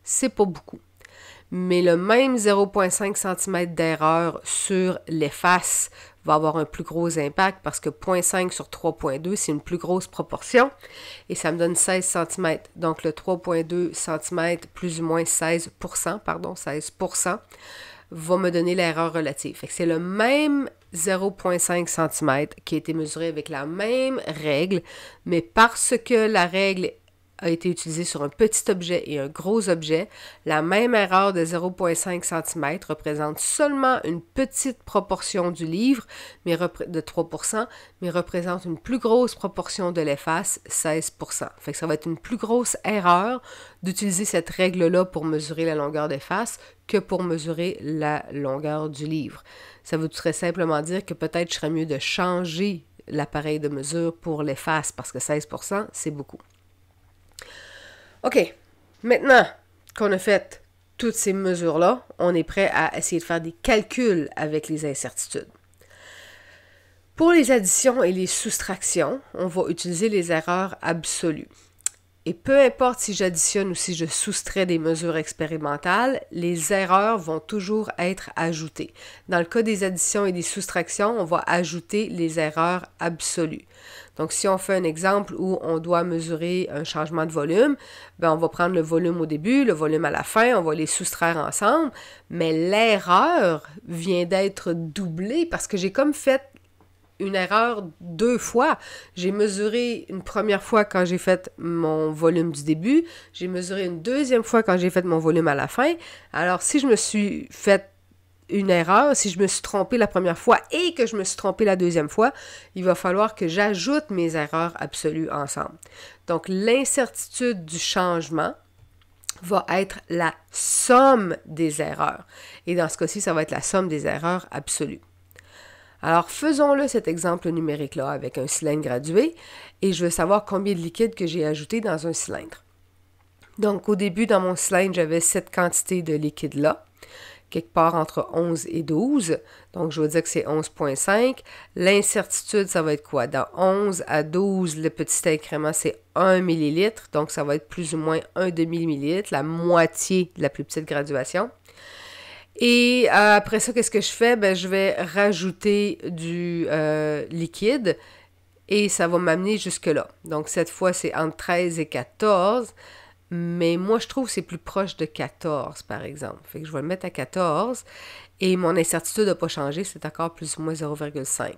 [SPEAKER 1] c'est pas beaucoup. Mais le même 0,5 cm d'erreur sur les faces va avoir un plus gros impact parce que 0.5 sur 3.2, c'est une plus grosse proportion et ça me donne 16 cm. Donc le 3.2 cm plus ou moins 16 pardon, 16 va me donner l'erreur relative. C'est le même 0,5 cm qui a été mesuré avec la même règle, mais parce que la règle a été utilisé sur un petit objet et un gros objet, la même erreur de 0,5 cm représente seulement une petite proportion du livre mais de 3%, mais représente une plus grosse proportion de l'efface, 16%. Fait que ça va être une plus grosse erreur d'utiliser cette règle-là pour mesurer la longueur faces que pour mesurer la longueur du livre. Ça voudrait simplement dire que peut-être je serais mieux de changer l'appareil de mesure pour l'efface parce que 16 c'est beaucoup. OK, maintenant qu'on a fait toutes ces mesures-là, on est prêt à essayer de faire des calculs avec les incertitudes. Pour les additions et les soustractions, on va utiliser les erreurs absolues. Et peu importe si j'additionne ou si je soustrais des mesures expérimentales, les erreurs vont toujours être ajoutées. Dans le cas des additions et des soustractions, on va ajouter les erreurs absolues. Donc, si on fait un exemple où on doit mesurer un changement de volume, ben, on va prendre le volume au début, le volume à la fin, on va les soustraire ensemble, mais l'erreur vient d'être doublée parce que j'ai comme fait une erreur deux fois. J'ai mesuré une première fois quand j'ai fait mon volume du début, j'ai mesuré une deuxième fois quand j'ai fait mon volume à la fin. Alors si je me suis fait une erreur, si je me suis trompé la première fois et que je me suis trompé la deuxième fois, il va falloir que j'ajoute mes erreurs absolues ensemble. Donc l'incertitude du changement va être la somme des erreurs. Et dans ce cas-ci, ça va être la somme des erreurs absolues. Alors faisons-le cet exemple numérique-là avec un cylindre gradué et je veux savoir combien de liquide que j'ai ajouté dans un cylindre. Donc au début dans mon cylindre, j'avais cette quantité de liquide-là, quelque part entre 11 et 12. Donc je vais dire que c'est 11.5. L'incertitude, ça va être quoi? Dans 11 à 12, le petit incrément, c'est 1 millilitre. Donc ça va être plus ou moins 1 demi-millilitre, la moitié de la plus petite graduation. Et euh, après ça, qu'est-ce que je fais? Ben, je vais rajouter du euh, liquide et ça va m'amener jusque-là. Donc cette fois, c'est entre 13 et 14. Mais moi, je trouve que c'est plus proche de 14, par exemple. Fait que je vais le mettre à 14 et mon incertitude n'a pas changé, c'est encore plus ou moins 0,5.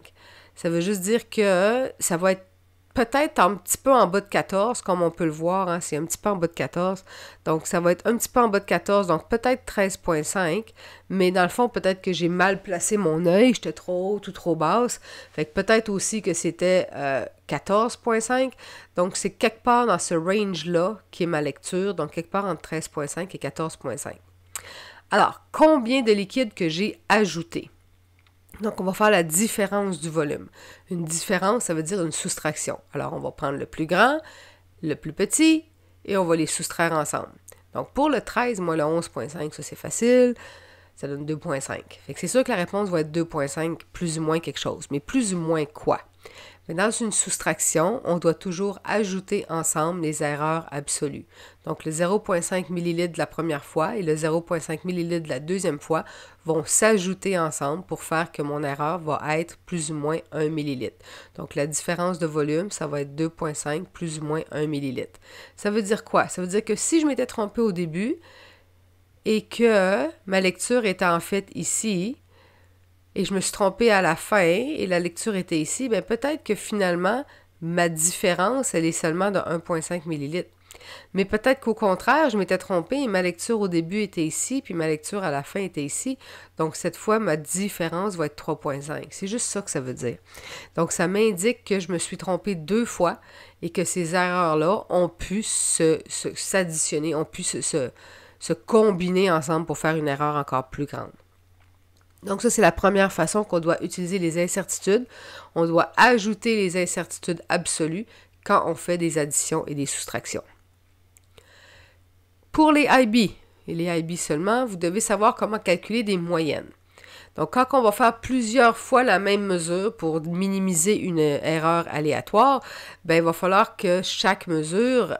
[SPEAKER 1] Ça veut juste dire que ça va être peut-être un petit peu en bas de 14, comme on peut le voir, hein, c'est un petit peu en bas de 14. Donc, ça va être un petit peu en bas de 14, donc peut-être 13.5. Mais dans le fond, peut-être que j'ai mal placé mon œil, j'étais trop haute ou trop basse. Fait que peut-être aussi que c'était 14.5. Euh, donc, c'est quelque part dans ce range-là qui est ma lecture, donc quelque part entre 13.5 et 14.5. Alors, combien de liquide que j'ai ajouté? Donc, on va faire la différence du volume. Une différence, ça veut dire une soustraction. Alors, on va prendre le plus grand, le plus petit, et on va les soustraire ensemble. Donc, pour le 13, moi, le 11.5, ça c'est facile. Ça donne 2.5. Fait que c'est sûr que la réponse va être 2.5, plus ou moins quelque chose. Mais plus ou moins quoi? Mais dans une soustraction, on doit toujours ajouter ensemble les erreurs absolues. Donc le 0,5 ml la première fois et le 0,5 ml la deuxième fois vont s'ajouter ensemble pour faire que mon erreur va être plus ou moins 1 ml. Donc la différence de volume, ça va être 2,5 plus ou moins 1 ml. Ça veut dire quoi? Ça veut dire que si je m'étais trompé au début et que ma lecture était en fait ici, et je me suis trompée à la fin et la lecture était ici, ben peut-être que finalement, ma différence, elle est seulement de 1,5 ml. Mais peut-être qu'au contraire, je m'étais trompée et ma lecture au début était ici, puis ma lecture à la fin était ici. Donc cette fois, ma différence va être 3,5. C'est juste ça que ça veut dire. Donc ça m'indique que je me suis trompée deux fois et que ces erreurs-là ont pu s'additionner, ont pu se combiner ensemble pour faire une erreur encore plus grande. Donc ça, c'est la première façon qu'on doit utiliser les incertitudes. On doit ajouter les incertitudes absolues quand on fait des additions et des soustractions. Pour les IB, et les IB seulement, vous devez savoir comment calculer des moyennes. Donc, quand on va faire plusieurs fois la même mesure pour minimiser une erreur aléatoire, ben, il va falloir que chaque mesure,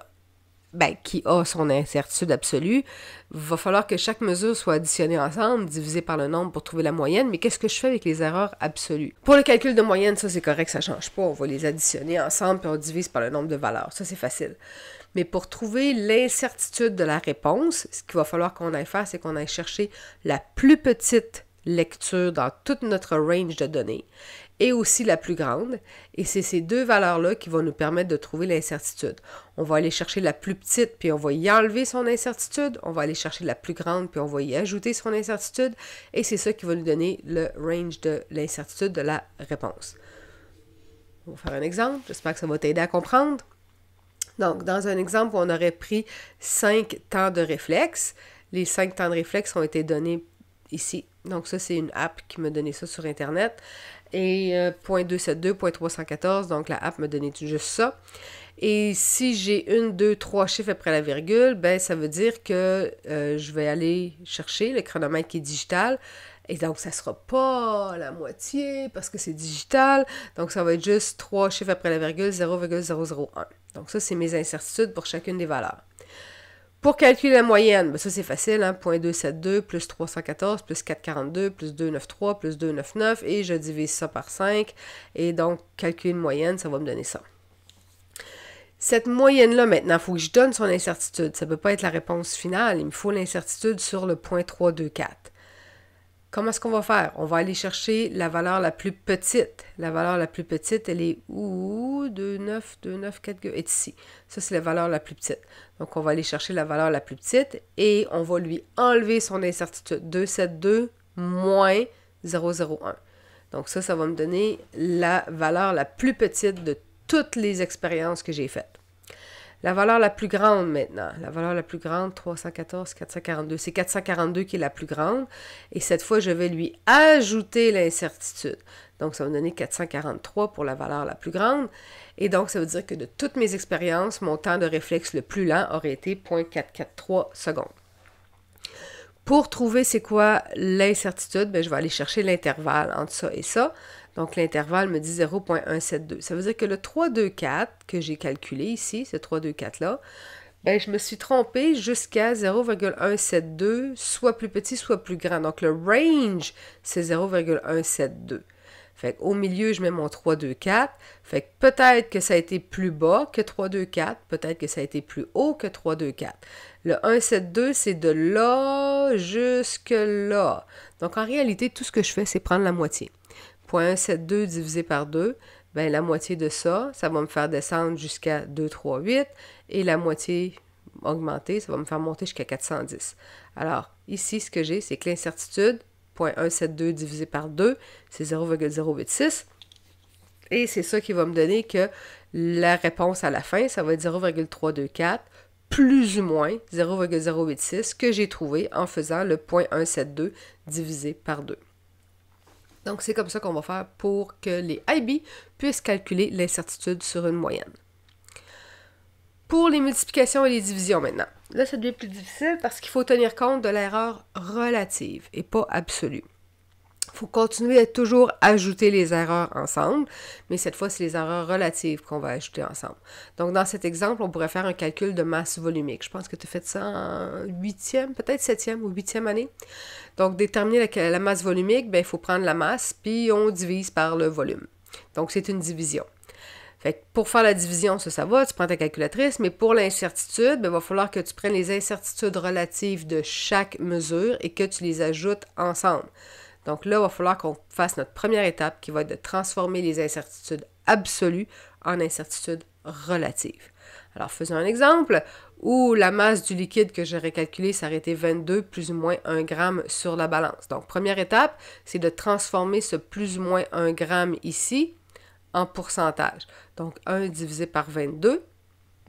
[SPEAKER 1] ben, qui a son incertitude absolue, va falloir que chaque mesure soit additionnée ensemble, divisée par le nombre pour trouver la moyenne, mais qu'est-ce que je fais avec les erreurs absolues? Pour le calcul de moyenne, ça c'est correct, ça change pas, on va les additionner ensemble puis on divise par le nombre de valeurs, ça c'est facile. Mais pour trouver l'incertitude de la réponse, ce qu'il va falloir qu'on aille faire, c'est qu'on aille chercher la plus petite lecture dans toute notre range de données et aussi la plus grande. Et c'est ces deux valeurs-là qui vont nous permettre de trouver l'incertitude. On va aller chercher la plus petite, puis on va y enlever son incertitude. On va aller chercher la plus grande, puis on va y ajouter son incertitude. Et c'est ça qui va nous donner le range de l'incertitude de la réponse. On va faire un exemple. J'espère que ça va t'aider à comprendre. Donc, dans un exemple où on aurait pris cinq temps de réflexe, les cinq temps de réflexe ont été donnés ici. Donc, ça, c'est une app qui me donnait ça sur Internet et euh, .272.314, donc la app me donnait juste ça. Et si j'ai une, deux, trois chiffres après la virgule, ben ça veut dire que euh, je vais aller chercher le chronomètre qui est digital. Et donc, ça ne sera pas la moitié parce que c'est digital. Donc, ça va être juste trois chiffres après la virgule, 0,001. Donc, ça, c'est mes incertitudes pour chacune des valeurs. Pour calculer la moyenne, ben, ça c'est facile, hein, 0.272 plus 314 plus 442 plus 293 plus 299 et je divise ça par 5 et donc calculer une moyenne, ça va me donner ça. Cette moyenne-là, maintenant, il faut que je donne son incertitude. Ça ne peut pas être la réponse finale. Il me faut l'incertitude sur le point Comment est-ce qu'on va faire? On va aller chercher la valeur la plus petite. La valeur la plus petite, elle est où? 2, 9, 2, 9, 4, est ici. Ça, c'est la valeur la plus petite. Donc, on va aller chercher la valeur la plus petite et on va lui enlever son incertitude. 2, 7, 2, moins 0, 0, 1. Donc, ça, ça va me donner la valeur la plus petite de toutes les expériences que j'ai faites. La valeur la plus grande maintenant, la valeur la plus grande, 314, 442, c'est 442 qui est la plus grande. Et cette fois, je vais lui ajouter l'incertitude. Donc, ça va me donner 443 pour la valeur la plus grande. Et donc, ça veut dire que de toutes mes expériences, mon temps de réflexe le plus lent aurait été 0.443 secondes. Pour trouver c'est quoi l'incertitude, ben, je vais aller chercher l'intervalle entre ça et ça. Donc l'intervalle me dit 0.172. Ça veut dire que le 324 que j'ai calculé ici, ce 324-là, ben, je me suis trompée jusqu'à 0,172, soit plus petit, soit plus grand. Donc le range, c'est 0,172. Fait au milieu, je mets mon 324. Fait que peut-être que ça a été plus bas que 324, peut-être que ça a été plus haut que 324. Le 172, c'est de là jusque là. Donc en réalité, tout ce que je fais, c'est prendre la moitié. 0.172 divisé par 2, ben la moitié de ça, ça va me faire descendre jusqu'à 238 et la moitié augmentée, ça va me faire monter jusqu'à 410. Alors, ici, ce que j'ai, c'est que l'incertitude, 0.172 divisé par 2, c'est 0,086. Et c'est ça qui va me donner que la réponse à la fin, ça va être 0,324 plus ou moins 0,086 que j'ai trouvé en faisant le 0.172 divisé par 2. Donc c'est comme ça qu'on va faire pour que les IB puissent calculer l'incertitude sur une moyenne. Pour les multiplications et les divisions maintenant. Là, ça devient plus difficile parce qu'il faut tenir compte de l'erreur relative et pas absolue. Il faut continuer à toujours ajouter les erreurs ensemble, mais cette fois, c'est les erreurs relatives qu'on va ajouter ensemble. Donc, dans cet exemple, on pourrait faire un calcul de masse volumique. Je pense que tu as fait ça en huitième, peut-être septième ou huitième année. Donc, déterminer la, masse volumique, ben, il faut prendre la masse, puis on divise par le volume. Donc, c'est une division. pour faire la division, ça, ça va, tu prends ta calculatrice, mais pour l'incertitude, ben, il va falloir que tu prennes les incertitudes relatives de chaque mesure et que tu les ajoutes ensemble. Donc là, il va falloir qu'on fasse notre première étape qui va être de transformer les incertitudes absolues en incertitudes relatives. Alors, faisons un exemple où la masse du liquide que j'aurais calculé été 22 plus ou moins 1 gramme sur la balance. Donc, première étape, c'est de transformer ce plus ou moins 1 gramme ici en pourcentage. Donc, 1 divisé par 22,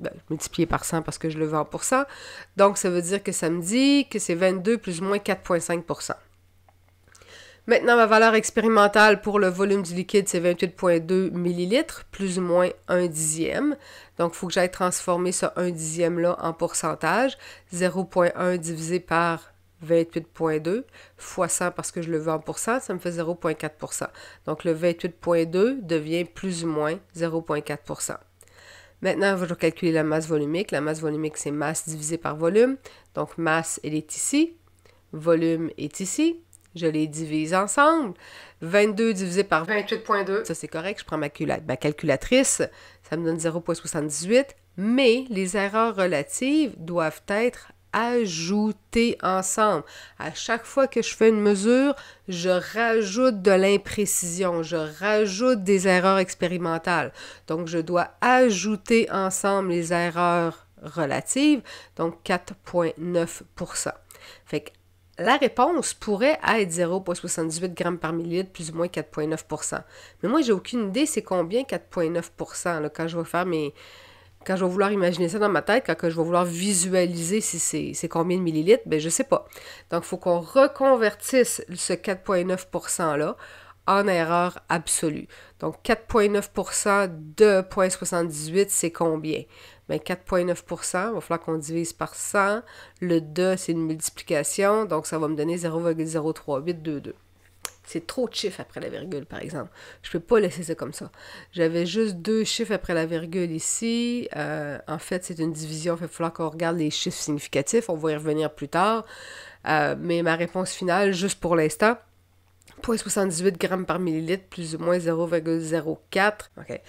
[SPEAKER 1] ben, multiplié par 100 parce que je le veux en pourcent. Donc, ça veut dire que ça me dit que c'est 22 plus ou moins 4,5 Maintenant, ma valeur expérimentale pour le volume du liquide, c'est 28,2 millilitres, plus ou moins un dixième. Donc, il faut que j'aille transformer ce 1 dixième-là en pourcentage. 0,1 divisé par 28,2 fois 100 parce que je le veux en pourcent, ça me fait 0,4 Donc, le 28,2 devient plus ou moins 0,4 Maintenant, je vais calculer la masse volumique. La masse volumique, c'est masse divisée par volume. Donc, masse, elle est ici. Volume est ici je les divise ensemble. 22 divisé par 28.2. Ça, c'est correct. Je prends ma, calculatrice. Ça me donne 0,78. Mais les erreurs relatives doivent être ajoutées ensemble. À chaque fois que je fais une mesure, je rajoute de l'imprécision, je rajoute des erreurs expérimentales. Donc, je dois ajouter ensemble les erreurs relatives, donc 4,9 Fait que la réponse pourrait être 0,78 g par millilitre, plus ou moins 4,9 Mais moi, j'ai aucune idée c'est combien 4,9 quand je vais faire mes. Quand je vais vouloir imaginer ça dans ma tête, quand je vais vouloir visualiser si c'est combien de millilitres, ben je sais pas. Donc, il faut qu'on reconvertisse ce 4,9%-là en erreur absolue. Donc, 4,9% de 0,78, c'est combien? 4,9 ben, Il va falloir qu'on divise par 100. Le 2, c'est une multiplication, donc ça va me donner 0,03822. C'est trop de chiffres après la virgule, par exemple. Je ne peux pas laisser ça comme ça. J'avais juste deux chiffres après la virgule ici. Euh, en fait, c'est une division. Il va falloir qu'on regarde les chiffres significatifs. On va y revenir plus tard. Euh, mais ma réponse finale, juste pour l'instant, 0,78 grammes par millilitre, plus ou moins 0,04. OK.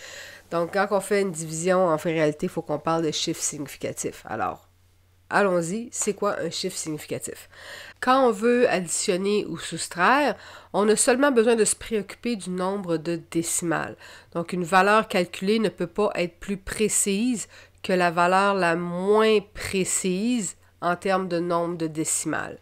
[SPEAKER 1] Donc, quand on fait une division en fait réalité, il faut qu'on parle de chiffres significatifs. Alors, allons-y, c'est quoi un chiffre significatif? Quand on veut additionner ou soustraire, on a seulement besoin de se préoccuper du nombre de décimales. Donc, une valeur calculée ne peut pas être plus précise que la valeur la moins précise en termes de nombre de décimales.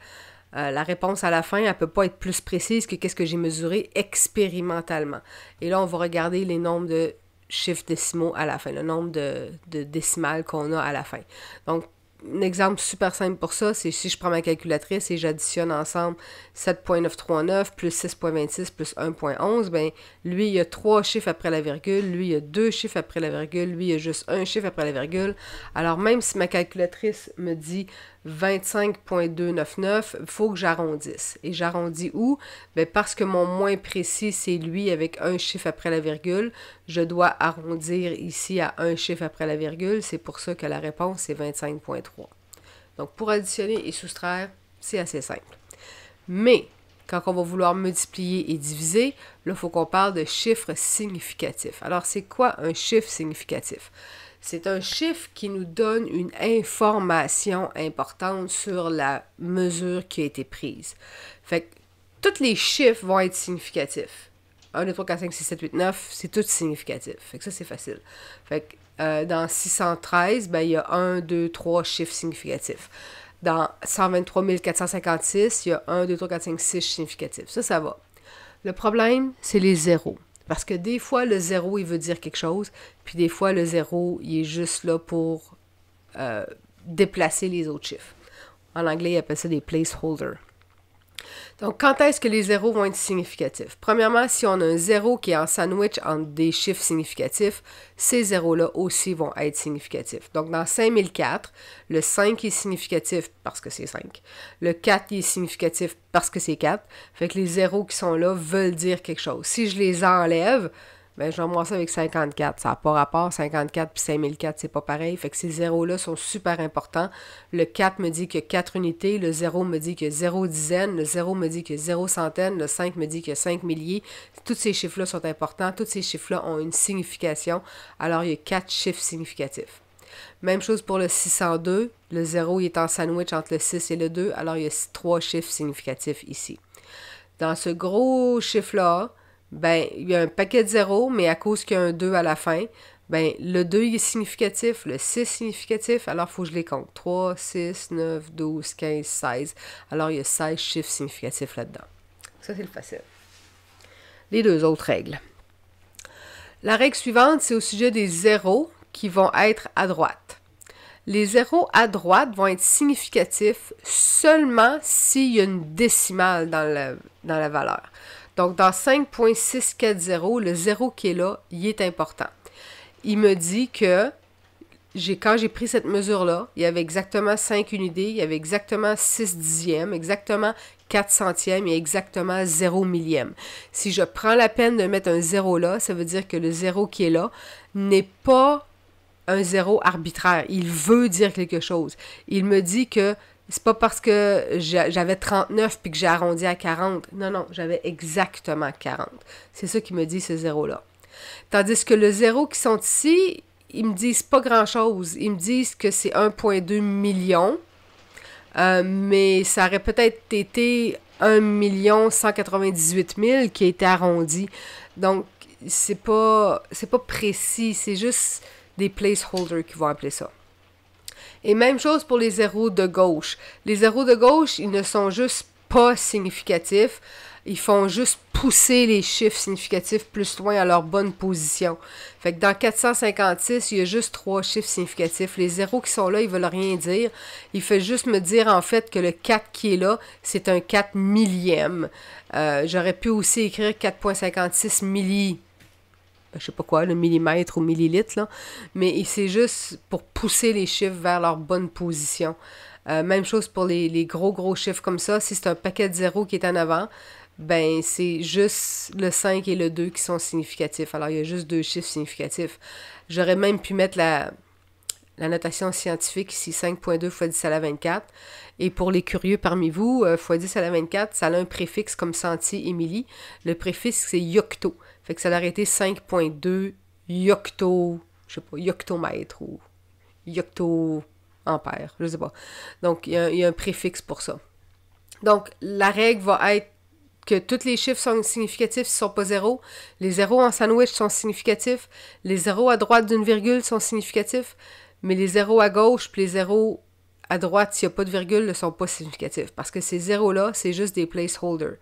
[SPEAKER 1] Euh, la réponse à la fin, elle ne peut pas être plus précise que qu'est-ce que j'ai mesuré expérimentalement. Et là, on va regarder les nombres de chiffres décimaux à la fin, le nombre de, décimales qu'on a à la fin. Donc, un exemple super simple pour ça, c'est si je prends ma calculatrice et j'additionne ensemble 7.939 plus 6.26 plus 1.11, ben lui, il y a trois chiffres après la virgule, lui, il y a deux chiffres après la virgule, lui, il y a juste un chiffre après la virgule. Alors même si ma calculatrice me dit 25.299, il faut que j'arrondisse. Et j'arrondis où? Ben, parce que mon moins précis, c'est lui avec un chiffre après la virgule. Je dois arrondir ici à un chiffre après la virgule. C'est pour ça que la réponse est 25.3. Donc pour additionner et soustraire, c'est assez simple. Mais quand on va vouloir multiplier et diviser, là, il faut qu'on parle de chiffres significatifs. Alors c'est quoi un chiffre significatif? C'est un chiffre qui nous donne une information importante sur la mesure qui a été prise. Fait que tous les chiffres vont être significatifs. 1, 2, 3, 4, 5, 6, 7, 8, 9, c'est tout significatif. Fait que ça, c'est facile. Fait que euh, dans 613, ben, il y a 1, 2, 3 chiffres significatifs. Dans 123 456, il y a 1, 2, 3, 4, 5, 6 significatifs. Ça, ça va. Le problème, c'est les zéros. Parce que des fois, le zéro, il veut dire quelque chose, puis des fois, le zéro, il est juste là pour euh, déplacer les autres chiffres. En anglais, il appellent ça des placeholders. Donc, quand est-ce que les zéros vont être significatifs? Premièrement, si on a un zéro qui est en sandwich entre des chiffres significatifs, ces zéros-là aussi vont être significatifs. Donc, dans 5004, le 5 est significatif parce que c'est 5. Le 4 est significatif parce que c'est 4. Fait que les zéros qui sont là veulent dire quelque chose. Si je les enlève, ben, je vais ça avec 54. Ça n'a pas rapport, 54 puis 5004, c'est pas pareil. Fait que ces zéros-là sont super importants. Le 4 me dit que 4 unités, le 0 me dit que 0 dizaines, le 0 me dit que 0 centaines, le 5 me dit que 5 milliers. Tous ces chiffres-là sont importants, tous ces chiffres-là ont une signification. Alors, il y a 4 chiffres significatifs. Même chose pour le 602. Le 0 il est en sandwich entre le 6 et le 2, alors il y a 3 chiffres significatifs ici. Dans ce gros chiffre-là, ben, il y a un paquet de zéros, mais à cause qu'il y a un 2 à la fin, ben, le 2 est significatif, le 6 significatif, alors il faut que je les compte. 3, 6, 9, 12, 15, 16. Alors il y a 16 chiffres significatifs là-dedans. Ça, c'est le facile. Les deux autres règles. La règle suivante, c'est au sujet des zéros qui vont être à droite. Les zéros à droite vont être significatifs seulement s'il y a une décimale dans dans la valeur. Donc, dans 5.640, le zéro qui est là, il est important. Il me dit que quand j'ai pris cette mesure-là, il y avait exactement 5 unités, il y avait exactement 6 dixièmes, exactement 4 centièmes et exactement 0 millième. Si je prends la peine de mettre un zéro là, ça veut dire que le zéro qui est là n'est pas un zéro arbitraire. Il veut dire quelque chose. Il me dit que c'est pas parce que j'avais 39 puis que j'ai arrondi à 40. Non, non, j'avais exactement 40. C'est ça qui me dit ce zéro-là. Tandis que le zéro qui sont ici, ils me disent pas grand-chose. Ils me disent que c'est 1,2 million, euh, mais ça aurait peut-être été 1 198 000 qui a été arrondi. Donc, c'est pas, pas précis, c'est juste des placeholders qui vont appeler ça. Et même chose pour les zéros de gauche. Les zéros de gauche, ils ne sont juste pas significatifs. Ils font juste pousser les chiffres significatifs plus loin à leur bonne position. Fait que dans 456, il y a juste trois chiffres significatifs. Les zéros qui sont là, ils veulent rien dire. Il faut juste me dire en fait que le 4 qui est là, c'est un 4 millième. Euh, j'aurais pu aussi écrire 4.56 milli je sais pas quoi, le millimètre ou millilitre, là, mais c'est juste pour pousser les chiffres vers leur bonne position. Euh, même chose pour les, gros, gros chiffres comme ça. Si c'est un paquet de zéro qui est en avant, ben c'est juste le 5 et le 2 qui sont significatifs. Alors, il y a juste deux chiffres significatifs. J'aurais même pu mettre la, notation scientifique ici, 5.2 x 10 à la 24. Et pour les curieux parmi vous, euh, x 10 à la 24, ça a un préfixe comme senti, Émilie. Le préfixe, c'est yocto. Fait que ça aurait été 5.2 yocto, je sais pas, yoctomètre ou yocto ampère, je sais pas. Donc, il y, a un préfixe pour ça. Donc, la règle va être que tous les chiffres sont significatifs s'ils ne sont pas zéros. Les zéros en sandwich sont significatifs. Les zéros à droite d'une virgule sont significatifs. Mais les zéros à gauche puis les zéros à droite, s'il n'y a pas de virgule, ne sont pas significatifs. Parce que ces zéros-là, c'est juste des placeholders.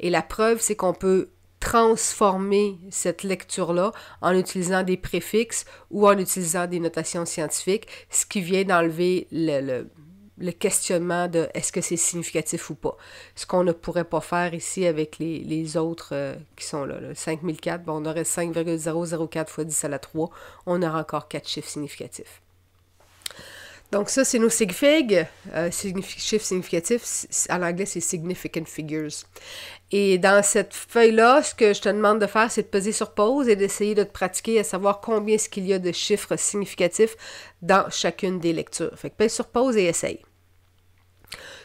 [SPEAKER 1] Et la preuve, c'est qu'on peut transformer cette lecture-là en utilisant des préfixes ou en utilisant des notations scientifiques, ce qui vient d'enlever le, questionnement de est-ce que c'est significatif ou pas. Ce qu'on ne pourrait pas faire ici avec les, autres euh, qui sont là, le 5004, bon, on aurait 5,004 fois 10 à la 3, on aura encore quatre chiffres significatifs. Donc ça, c'est nos sigfig. figs, euh, chiffres significatifs, en anglais, c'est significant figures. Et dans cette feuille-là, ce que je te demande de faire, c'est de peser sur pause et d'essayer de te pratiquer à savoir combien est-ce qu'il y a de chiffres significatifs dans chacune des lectures. Fait que pèse sur pause et essaye.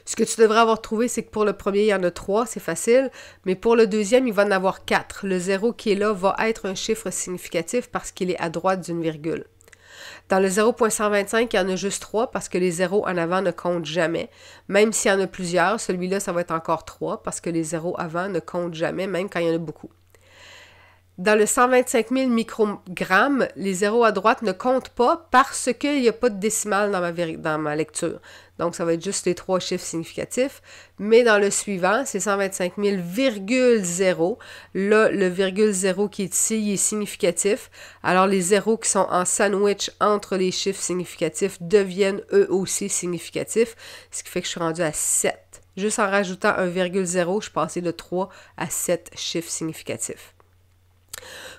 [SPEAKER 1] Ce que tu devrais avoir trouvé, c'est que pour le premier, il y en a trois, c'est facile, mais pour le deuxième, il va en avoir quatre. Le zéro qui est là va être un chiffre significatif parce qu'il est à droite d'une virgule. Dans le 0.125, il y en a juste 3 parce que les zéros en avant ne comptent jamais. Même s'il y en a plusieurs, celui-là, ça va être encore 3 parce que les zéros avant ne comptent jamais, même quand il y en a beaucoup. Dans le 125 000 microgrammes, les zéros à droite ne comptent pas parce qu'il n'y a pas de décimale dans ma lecture. Donc, ça va être juste les trois chiffres significatifs. Mais dans le suivant, c'est 125 000,0. Là, le virgule 0 qui est ici, est significatif. Alors, les zéros qui sont en sandwich entre les chiffres significatifs deviennent eux aussi significatifs, ce qui fait que je suis rendu à 7. Juste en rajoutant un virgule 0, je passais de 3 à 7 chiffres significatifs.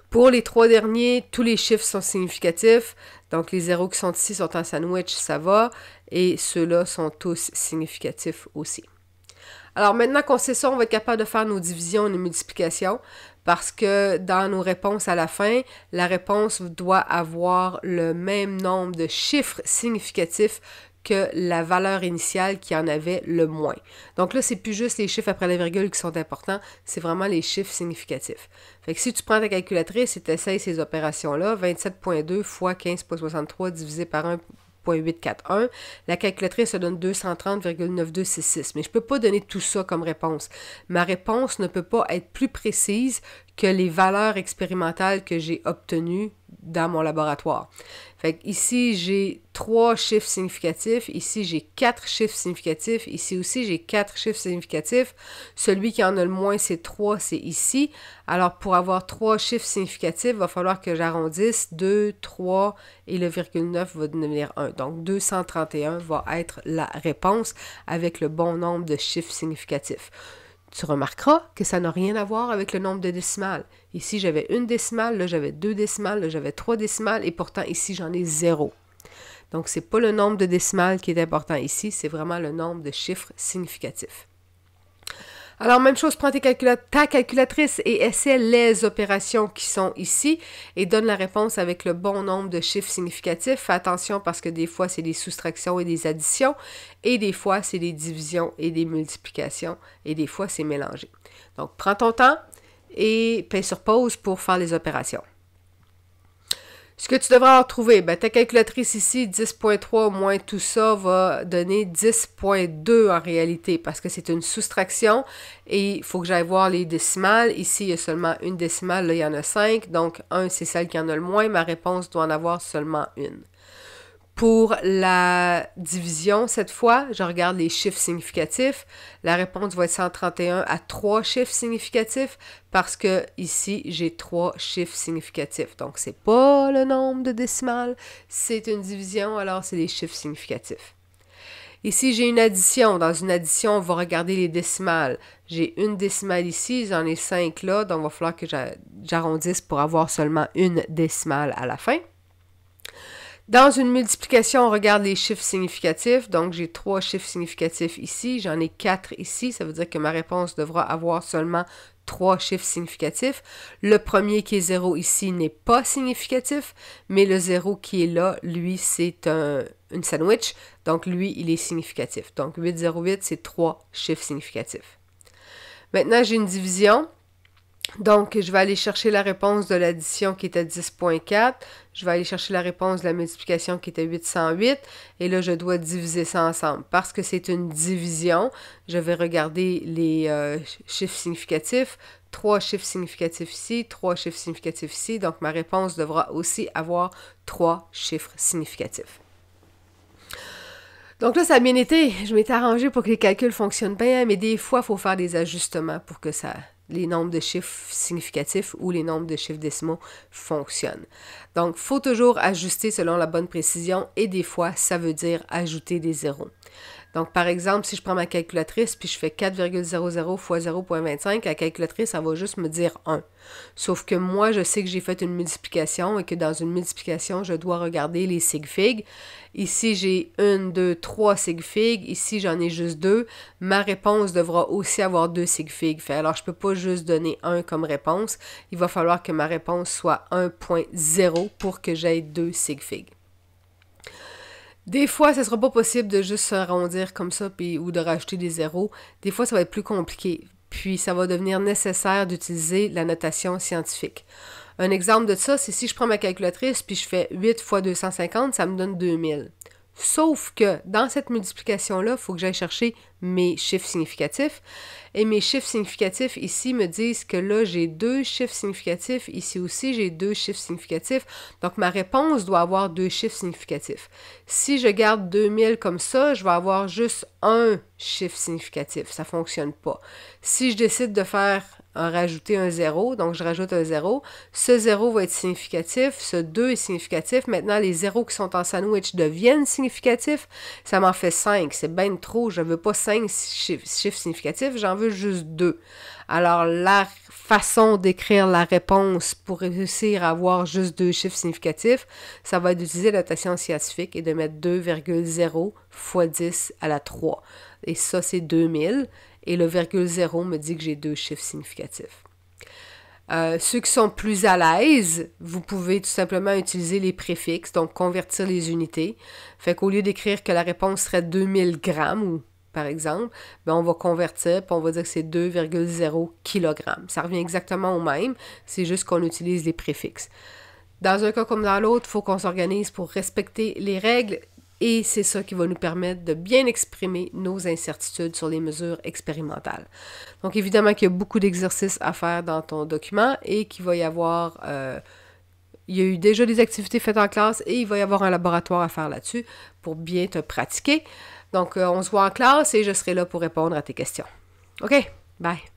[SPEAKER 1] Pour les trois derniers, tous les chiffres sont significatifs. Donc, les zéros qui sont ici sont en sandwich, ça va. Et ceux-là sont tous significatifs aussi. Alors, maintenant qu'on sait ça, on va être capable de faire nos divisions et nos multiplications parce que dans nos réponses à la fin, la réponse doit avoir le même nombre de chiffres significatifs que la valeur initiale qui en avait le moins. Donc là, c'est plus juste les chiffres après la virgule qui sont importants, c'est vraiment les chiffres significatifs. Fait que si tu prends ta calculatrice et tu essayes ces opérations-là, 27.2 fois 15.63 divisé par 1.841, La calculatrice se donne 230,9266. Mais je ne peux pas donner tout ça comme réponse. Ma réponse ne peut pas être plus précise que les valeurs expérimentales que j'ai obtenues dans mon laboratoire ici, j'ai trois chiffres significatifs. Ici, j'ai quatre chiffres significatifs. Ici aussi, j'ai quatre chiffres significatifs. Celui qui en a le moins, c'est trois, c'est ici. Alors, pour avoir trois chiffres significatifs, il va falloir que j'arrondisse 2, 3 et le virgule 9 va devenir 1. Donc, 231 va être la réponse avec le bon nombre de chiffres significatifs. Tu remarqueras que ça n'a rien à voir avec le nombre de décimales. Ici, j'avais une décimale, là, j'avais deux décimales, là, j'avais trois décimales, et pourtant, ici, j'en ai zéro. Donc, ce n'est pas le nombre de décimales qui est important ici, c'est vraiment le nombre de chiffres significatifs. Alors, même chose, prends ta calculatrice et essaie les opérations qui sont ici et donne la réponse avec le bon nombre de chiffres significatifs. Fais attention parce que des fois, c'est des soustractions et des additions et des fois, c'est des divisions et des multiplications et des fois, c'est mélangé. Donc, prends ton temps et paie sur pause pour faire les opérations. Ce que tu devras retrouver, ben, ta calculatrice ici, 10.3 moins tout ça va donner 10.2 en réalité parce que c'est une soustraction et il faut que j'aille voir les décimales. Ici, il y a seulement une décimale, là, il y en a cinq, Donc, 1, c'est celle qui en a le moins. Ma réponse doit en avoir seulement une. Pour la division, cette fois, je regarde les chiffres significatifs. La réponse va être 131 à trois chiffres significatifs parce que ici, j'ai trois chiffres significatifs. Donc, c'est pas le nombre de décimales, c'est une division, alors c'est les chiffres significatifs. Ici, j'ai une addition. Dans une addition, on va regarder les décimales. J'ai une décimale ici, j'en ai cinq là, donc il va falloir que j'arrondisse pour avoir seulement une décimale à la fin. Dans une multiplication, on regarde les chiffres significatifs. Donc, j'ai trois chiffres significatifs ici. J'en ai quatre ici. Ça veut dire que ma réponse devra avoir seulement trois chiffres significatifs. Le premier qui est zéro ici n'est pas significatif, mais le zéro qui est là, lui, c'est un, une sandwich. Donc, lui, il est significatif. Donc, 808, c'est trois chiffres significatifs. Maintenant, j'ai une division. Donc, je vais aller chercher la réponse de l'addition qui était 10.4. Je vais aller chercher la réponse de la multiplication qui était 808. Et là, je dois diviser ça ensemble. Parce que c'est une division, je vais regarder les euh, chiffres significatifs. Trois chiffres significatifs ici, trois chiffres significatifs ici. Donc, ma réponse devra aussi avoir trois chiffres significatifs. Donc là, ça a bien été. Je m'étais arrangé pour que les calculs fonctionnent bien, mais des fois, il faut faire des ajustements pour que ça, les nombres de chiffres significatifs ou les nombres de chiffres décimaux fonctionnent. Donc, faut toujours ajuster selon la bonne précision et des fois, ça veut dire ajouter des zéros. Donc, par exemple, si je prends ma calculatrice puis je fais 4,00 fois 0,25, la calculatrice, ça va juste me dire 1. Sauf que moi, je sais que j'ai fait une multiplication et que dans une multiplication, je dois regarder les sig figs. Ici, j'ai 1, 2, 3 sig figs. Ici, j'en ai juste 2. Ma réponse devra aussi avoir 2 sig figs. alors, je ne peux pas juste donner 1 comme réponse. Il va falloir que ma réponse soit 1.0 pour que j'aie 2 sig figs. Des fois, ce sera pas possible de juste se arrondir comme ça puis, ou de rajouter des zéros. Des fois, ça va être plus compliqué. Puis, ça va devenir nécessaire d'utiliser la notation scientifique. Un exemple de ça, c'est si je prends ma calculatrice puis je fais 8 fois 250, ça me donne 2000. Sauf que dans cette multiplication-là, il faut que j'aille chercher mes chiffres significatifs. Et mes chiffres significatifs ici me disent que là, j'ai deux chiffres significatifs. Ici aussi, j'ai deux chiffres significatifs. Donc, ma réponse doit avoir deux chiffres significatifs. Si je garde 2000 comme ça, je vais avoir juste un chiffre significatif. Ça ne fonctionne pas. Si je décide de faire a rajouter un 0, donc je rajoute un 0. Ce zéro va être significatif, ce 2 est significatif. Maintenant, les zéros qui sont en sandwich deviennent significatifs. Ça m'en fait 5, c'est bien trop. Je ne veux pas 5 chiffres, significatifs, j'en veux juste 2. Alors, la façon d'écrire la réponse pour réussir à avoir juste deux chiffres significatifs, ça va être d'utiliser la notation scientifique et de mettre 2,0 fois 10 à la 3. Et ça, c'est 2000 et le virgule 0 me dit que j'ai deux chiffres significatifs. Euh, ceux qui sont plus à l'aise, vous pouvez tout simplement utiliser les préfixes, donc convertir les unités. Fait qu'au lieu d'écrire que la réponse serait 2000 grammes par exemple, ben, on va convertir puis on va dire que c'est 2,0 kg. Ça revient exactement au même, c'est juste qu'on utilise les préfixes. Dans un cas comme dans l'autre, il faut qu'on s'organise pour respecter les règles et c'est ça qui va nous permettre de bien exprimer nos incertitudes sur les mesures expérimentales. Donc évidemment qu'il y a beaucoup d'exercices à faire dans ton document et qu'il va y avoir... Euh, il y a eu déjà des activités faites en classe et il va y avoir un laboratoire à faire là-dessus pour bien te pratiquer. Donc euh, on se voit en classe et je serai là pour répondre à tes questions. OK? Bye!